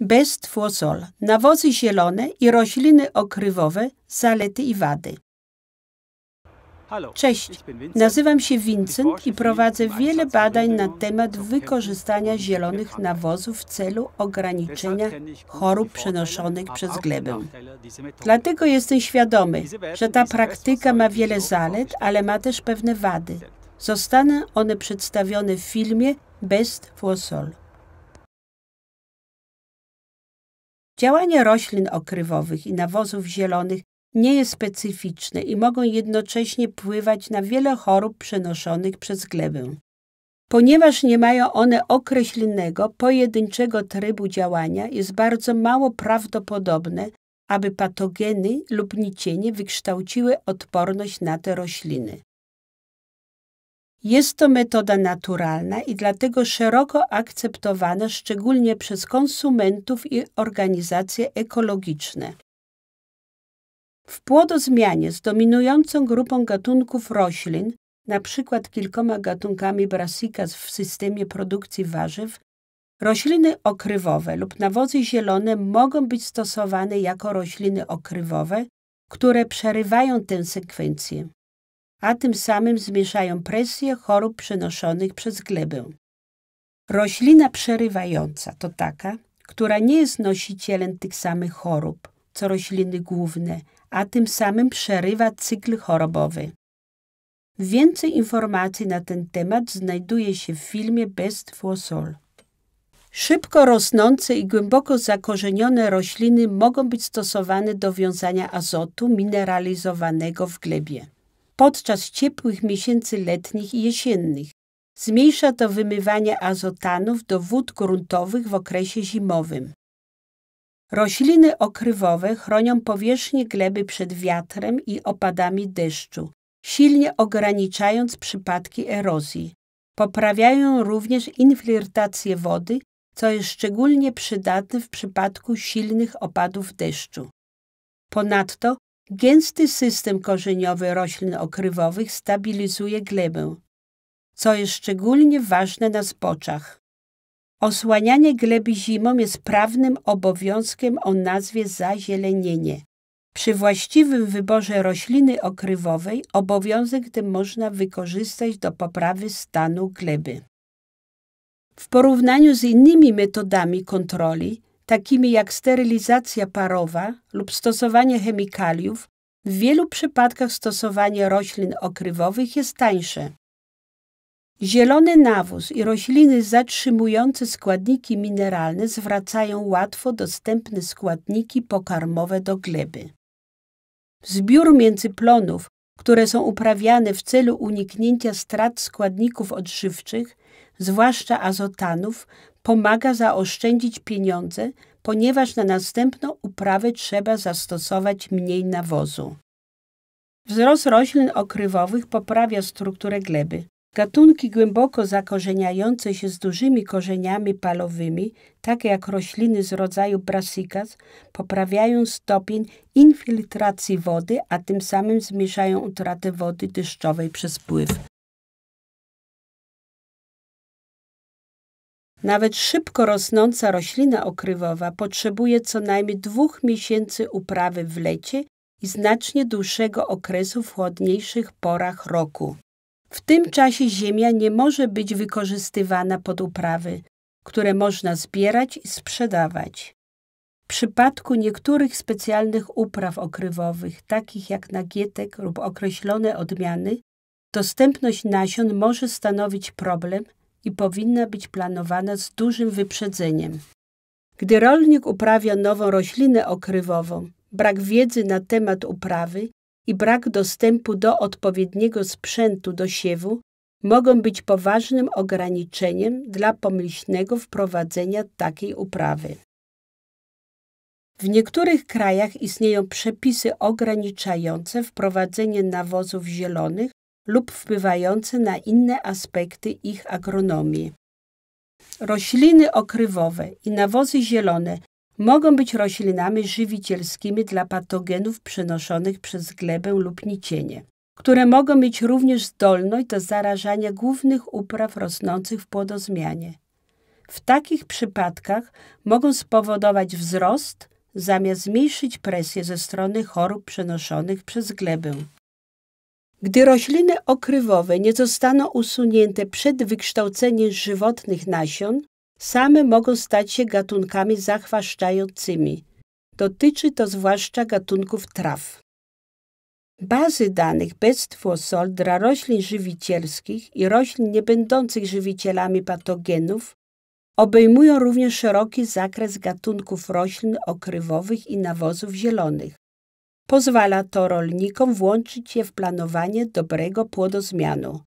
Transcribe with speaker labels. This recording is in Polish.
Speaker 1: beztwosol, nawozy zielone i rośliny okrywowe, zalety i wady. Cześć, nazywam się Vincent i prowadzę wiele badań na temat wykorzystania zielonych nawozów w celu ograniczenia chorób przenoszonych przez glebę. Dlatego jestem świadomy, że ta praktyka ma wiele zalet, ale ma też pewne wady. Zostaną one przedstawione w filmie Best for Soul. Działanie roślin okrywowych i nawozów zielonych nie jest specyficzne i mogą jednocześnie wpływać na wiele chorób przenoszonych przez glebę. Ponieważ nie mają one określonego, pojedynczego trybu działania, jest bardzo mało prawdopodobne, aby patogeny lub nicienie wykształciły odporność na te rośliny. Jest to metoda naturalna i dlatego szeroko akceptowana szczególnie przez konsumentów i organizacje ekologiczne. W płodozmianie z dominującą grupą gatunków roślin, np. kilkoma gatunkami brassicas w systemie produkcji warzyw, rośliny okrywowe lub nawozy zielone mogą być stosowane jako rośliny okrywowe, które przerywają tę sekwencję a tym samym zmniejszają presję chorób przenoszonych przez glebę. Roślina przerywająca to taka, która nie jest nosicielem tych samych chorób, co rośliny główne, a tym samym przerywa cykl chorobowy. Więcej informacji na ten temat znajduje się w filmie Best for Soul. Szybko rosnące i głęboko zakorzenione rośliny mogą być stosowane do wiązania azotu mineralizowanego w glebie podczas ciepłych miesięcy letnich i jesiennych. Zmniejsza to wymywanie azotanów do wód gruntowych w okresie zimowym. Rośliny okrywowe chronią powierzchnię gleby przed wiatrem i opadami deszczu, silnie ograniczając przypadki erozji. Poprawiają również infiltrację wody, co jest szczególnie przydatne w przypadku silnych opadów deszczu. Ponadto Gęsty system korzeniowy roślin okrywowych stabilizuje glebę, co jest szczególnie ważne na zboczach. Osłanianie gleby zimą jest prawnym obowiązkiem o nazwie zazielenienie. Przy właściwym wyborze rośliny okrywowej obowiązek ten można wykorzystać do poprawy stanu gleby. W porównaniu z innymi metodami kontroli, takimi jak sterylizacja parowa lub stosowanie chemikaliów, w wielu przypadkach stosowanie roślin okrywowych jest tańsze. Zielony nawóz i rośliny zatrzymujące składniki mineralne zwracają łatwo dostępne składniki pokarmowe do gleby. Zbiór międzyplonów, które są uprawiane w celu uniknięcia strat składników odżywczych, zwłaszcza azotanów, pomaga zaoszczędzić pieniądze, ponieważ na następną uprawę trzeba zastosować mniej nawozu. Wzrost roślin okrywowych poprawia strukturę gleby. Gatunki głęboko zakorzeniające się z dużymi korzeniami palowymi, takie jak rośliny z rodzaju brassicas, poprawiają stopień infiltracji wody, a tym samym zmniejszają utratę wody deszczowej przez pływ. Nawet szybko rosnąca roślina okrywowa potrzebuje co najmniej dwóch miesięcy uprawy w lecie i znacznie dłuższego okresu w chłodniejszych porach roku. W tym czasie ziemia nie może być wykorzystywana pod uprawy, które można zbierać i sprzedawać. W przypadku niektórych specjalnych upraw okrywowych, takich jak nagietek lub określone odmiany, dostępność nasion może stanowić problem i powinna być planowana z dużym wyprzedzeniem. Gdy rolnik uprawia nową roślinę okrywową, brak wiedzy na temat uprawy i brak dostępu do odpowiedniego sprzętu do siewu mogą być poważnym ograniczeniem dla pomyślnego wprowadzenia takiej uprawy. W niektórych krajach istnieją przepisy ograniczające wprowadzenie nawozów zielonych lub wpływające na inne aspekty ich agronomii. Rośliny okrywowe i nawozy zielone mogą być roślinami żywicielskimi dla patogenów przenoszonych przez glebę lub nicienie, które mogą mieć również zdolność do zarażania głównych upraw rosnących w płodozmianie. W takich przypadkach mogą spowodować wzrost, zamiast zmniejszyć presję ze strony chorób przenoszonych przez glebę. Gdy rośliny okrywowe nie zostaną usunięte przed wykształceniem żywotnych nasion, same mogą stać się gatunkami zachwaszczającymi. Dotyczy to zwłaszcza gatunków traw. Bazy danych Bestwo Sol dla roślin żywicielskich i roślin niebędących żywicielami patogenów obejmują również szeroki zakres gatunków roślin okrywowych i nawozów zielonych. Pozwala to rolnikom włączyć je w planowanie dobrego płodozmianu.